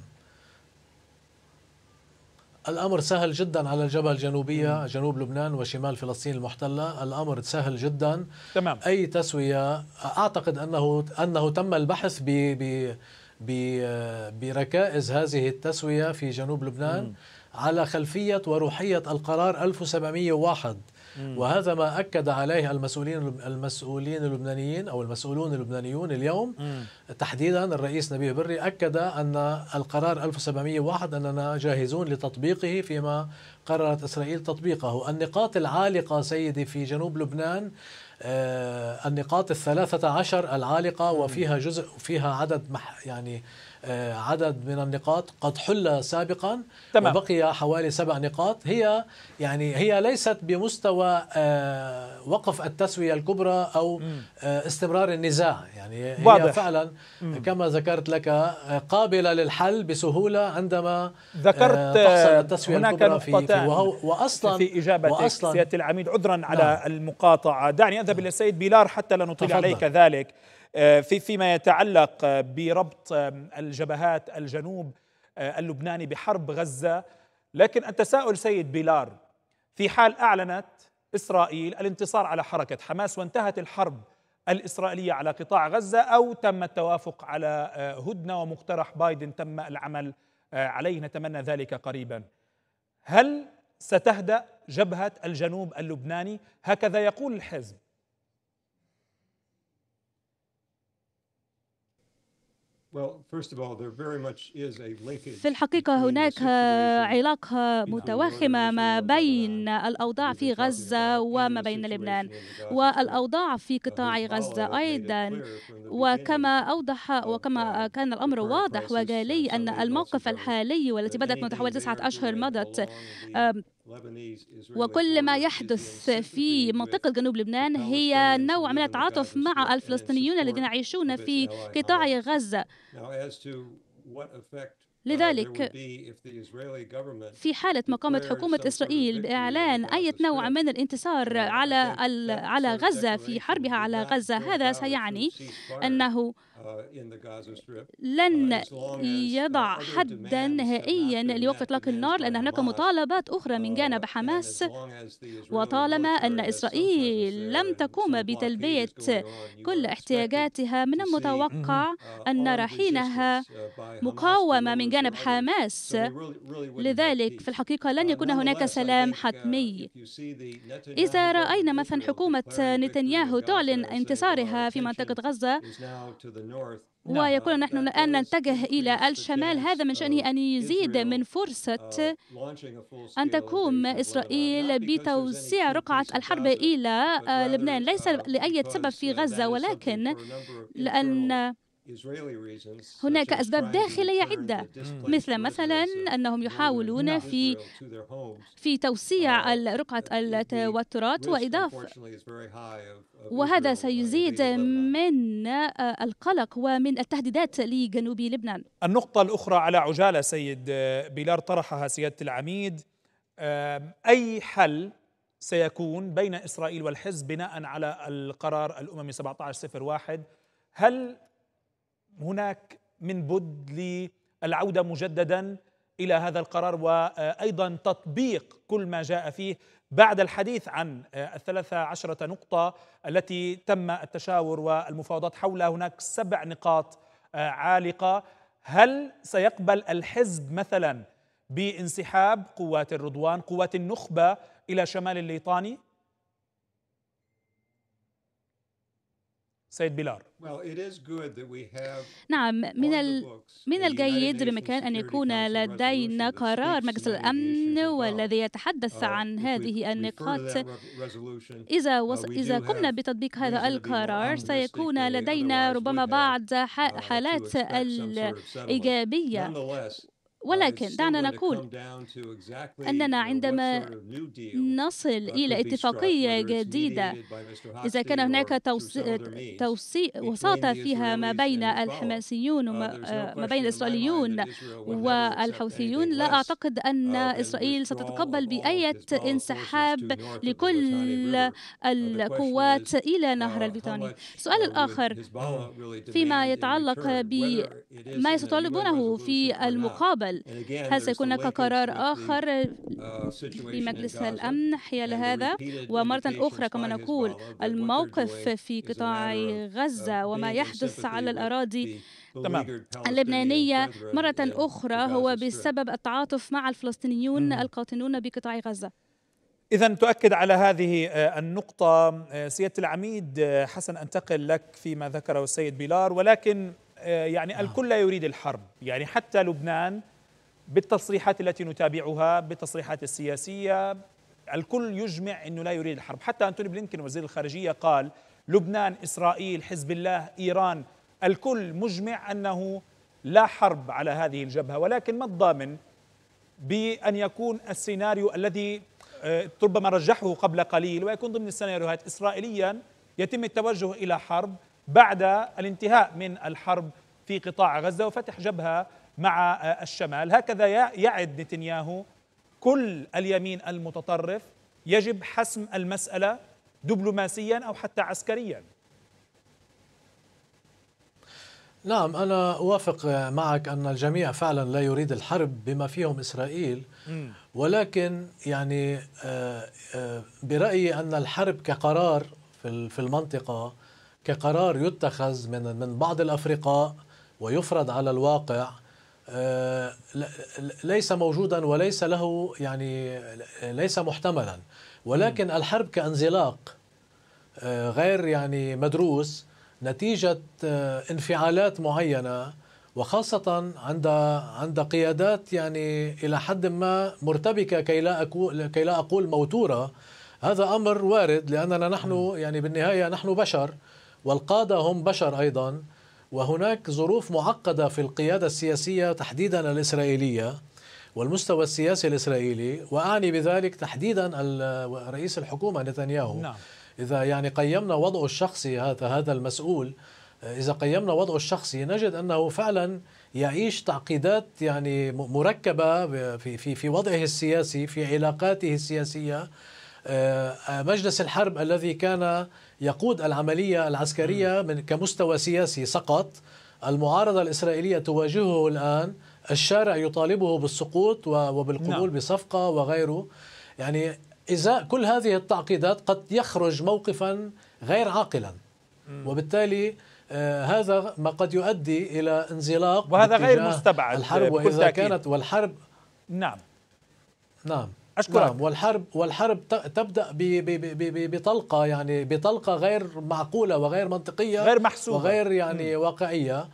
الأمر سهل جدا على الجبهة الجنوبية جنوب لبنان وشمال فلسطين المحتلة الأمر سهل جدا تمام. أي تسوية أعتقد أنه, أنه تم البحث ب... ب... آه، بركائز هذه التسوية في جنوب لبنان مم. على خلفية وروحية القرار 1701 وهذا ما أكد عليه المسؤولين المسؤولين اللبنانيين أو المسؤولون اللبنانيون اليوم تحديدا الرئيس نبيه بري أكد أن القرار 1701 أننا جاهزون لتطبيقه فيما قررت إسرائيل تطبيقه النقاط العالقة سيدي في جنوب لبنان آه، النقاط الثلاثة عشر العالقة وفيها جزء فيها عدد يعني آه، عدد من النقاط قد حل سابقا تمام. وبقي حوالي سبع نقاط هي يعني هي ليست بمستوى آه، وقف التسوية الكبرى أو آه، استمرار النزاع يعني هي واضح. فعلا كما ذكرت لك قابلة للحل بسهولة عندما ذكرت تحصل التسوية هناك الكبرى في, في وهو وأصلا في إجابتك وأصلا سيادة العميد عذرا على نعم. المقاطعة دعني أذهب نعم. إلى السيد بيلار حتى لا نطيل عليك ذلك آه، في فيما يتعلق آه، بربط الجبهات الجنوب آه، اللبناني بحرب غزة لكن التساؤل سيد بيلار في حال أعلنت إسرائيل الانتصار على حركة حماس وانتهت الحرب الإسرائيلية على قطاع غزة أو تم التوافق على هدنة ومقترح بايدن تم العمل عليه نتمنى ذلك قريبا هل ستهدأ جبهة الجنوب اللبناني هكذا يقول الحزب في الحقيقة هناك علاقة متوهمة ما بين الأوضاع في غزة وما بين لبنان والأوضاع في uh, قطاع غزة أيضا وكما أوضح وكما كان الأمر واضح وجالي أن الموقف الحالي والتي بدأت منذ حوالي تسعة أشهر مضت وكل ما يحدث في منطقة جنوب لبنان هي نوع من التعاطف مع الفلسطينيون الذين يعيشون في قطاع غزة uh, لذلك في حالة ما قامت حكومة إسرائيل بإعلان أي نوع من الانتصار على على غزة في حربها على غزة هذا سيعني أنه Uh, لن uh, uh, يضع حدا نهائيا لوقف اطلاق النار لان هناك مطالبات اخرى من جانب حماس وطالما ان اسرائيل لم تقوم بتلبيه كل احتياجاتها من المتوقع ان نرى حينها مقاومه من جانب حماس لذلك في الحقيقه لن يكون هناك سلام حتمي اذا راينا مثلا حكومه نتنياهو تعلن انتصارها في منطقه غزه ويقول نحن الآن نتجه إلى الشمال هذا من شأنه أن يزيد من uh, فرصة أن تقوم إسرائيل بتوسيع رقعة الحرب إلى آه، لبنان ليس uh, لأي سبب في غزة ولكن لأن هناك أسباب داخلية عدة مثل مثلا أنهم يحاولون في في توسيع uh, رقعة التوترات وإضافة وهذا uh, سيزيد من uh, القلق ومن التهديدات لجنوب لبنان النقطة الأخرى على عجالة سيد آه، بيلار طرحها سيادة العميد أي حل سيكون بين إسرائيل والحزب بناء على القرار الأممي 1701 هل هناك من بد للعوده مجددا الى هذا القرار وايضا تطبيق كل ما جاء فيه بعد الحديث عن الثلاثة عشرة نقطة التي تم التشاور والمفاوضات حولها هناك سبع نقاط آه، عالقة هل سيقبل الحزب مثلا بانسحاب قوات الرضوان قوات النخبة إلى شمال الليطاني سيد بيلار نعم من من الجيد بمكان أن يكون لدينا قرار مجلس الأمن uh, والذي يتحدث عن هذه النقاط إذا uh, إذا قمنا بتطبيق هذا القرار سيكون لدينا ربما بعض uh, حالات الإيجابية ولكن دعنا نقول أننا عندما نصل uh, إلى اتفاقية جديدة إذا كان هناك توسيع آه، وساطة فيها ما بين الحماسيون uh, وما آه، بين الإسرائيليون والحوثيون لا أعتقد أن إسرائيل ستتقبل بأية انسحاب لكل uh, القوات إلى نهر البريطاني السؤال الآخر فيما يتعلق بما يتطلبونه في المقابل الحل هل سيكون هناك قرار آخر لمجلس uh, الأمن حيال هذا ومرة أخرى كما نقول الموقف في قطاع uh, غزة وما يحدث على الأراضي تمام. اللبنانية مرة أخرى هو بسبب التعاطف مع الفلسطينيون القاطنون بقطاع غزة إذا تؤكد على هذه آه، النقطة آه، سيادة العميد آه، حسن أنتقل لك فيما ذكره السيد بيلار ولكن يعني نعم. الكل لا يريد الحرب يعني حتى لبنان بالتصريحات التي نتابعها بالتصريحات السياسية الكل يجمع أنه لا يريد الحرب حتى أنتوني بلينكن وزير الخارجية قال لبنان إسرائيل حزب الله إيران الكل مجمع أنه لا حرب على هذه الجبهة ولكن ما الضامن بأن يكون السيناريو الذي آه، ربما رجحه قبل قليل ويكون ضمن السيناريوهات إسرائيليا يتم التوجه إلى حرب بعد الانتهاء من الحرب في قطاع غزة وفتح جبهة مع الشمال هكذا يعد نتنياهو كل اليمين المتطرف يجب حسم المسألة دبلوماسيا أو حتى عسكريا نعم أنا أوافق معك أن الجميع فعلا لا يريد الحرب بما فيهم إسرائيل ولكن يعني آه، آه، برأيي أن الحرب كقرار في المنطقة كقرار يتخذ من من بعض الأفرقاء ويفرض على الواقع آه، ليس موجودا وليس له يعني ليس محتملا ولكن الحرب كانزلاق آه، غير يعني مدروس نتيجة آه، انفعالات معينة وخاصة عند عند قيادات يعني إلى حد ما مرتبكة كي لا أقول كي لا أقول موتورة هذا أمر وارد لأننا نحن يعني بالنهاية نحن بشر والقادة هم بشر أيضا وهناك ظروف معقدة في القيادة السياسية تحديدا الإسرائيلية والمستوى السياسي الإسرائيلي وأعني بذلك تحديدا رئيس الحكومة نتنياهو نعم. إذا يعني قيمنا وضعه الشخصي هذا هذا المسؤول إذا قيمنا وضعه الشخصي نجد أنه فعلا يعيش تعقيدات يعني مركبة في في في وضعه السياسي في علاقاته السياسية آه، آه، مجلس الحرب الذي كان يقود العملية العسكرية من كمستوى سياسي سقط المعارضة الإسرائيلية تواجهه الآن الشارع يطالبه بالسقوط وبالقبول نعم. بصفقة وغيره يعني إزاء كل هذه التعقيدات قد يخرج موقفا غير عاقلا وبالتالي آه، هذا ما قد يؤدي إلى انزلاق وهذا غير مستبعد الحرب وإذا كانت والحرب نعم نعم أشكرك نعم والحرب والحرب تبدأ بطلقة يعني بطلقة غير معقولة وغير منطقية غير محسوبة وغير يعني م. واقعية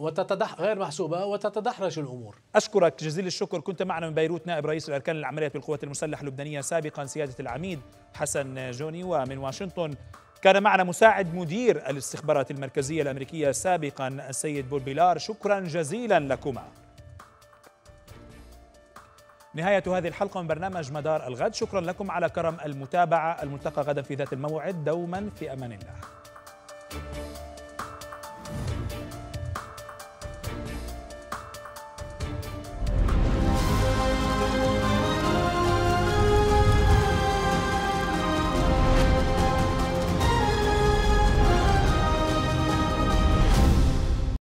وتتدح غير محسوبه وتتدحرج الامور. اشكرك جزيل الشكر، كنت معنا من بيروت نائب رئيس الاركان العمليات بالقوات المسلحه اللبنانيه سابقا سياده العميد حسن جوني ومن واشنطن كان معنا مساعد مدير الاستخبارات المركزيه الامريكيه سابقا السيد بول بيلار، شكرا جزيلا لكما. نهاية هذه الحلقة من برنامج مدار الغد شكرا لكم على كرم المتابعة الملتقى غدا في ذات الموعد دوما في أمان الله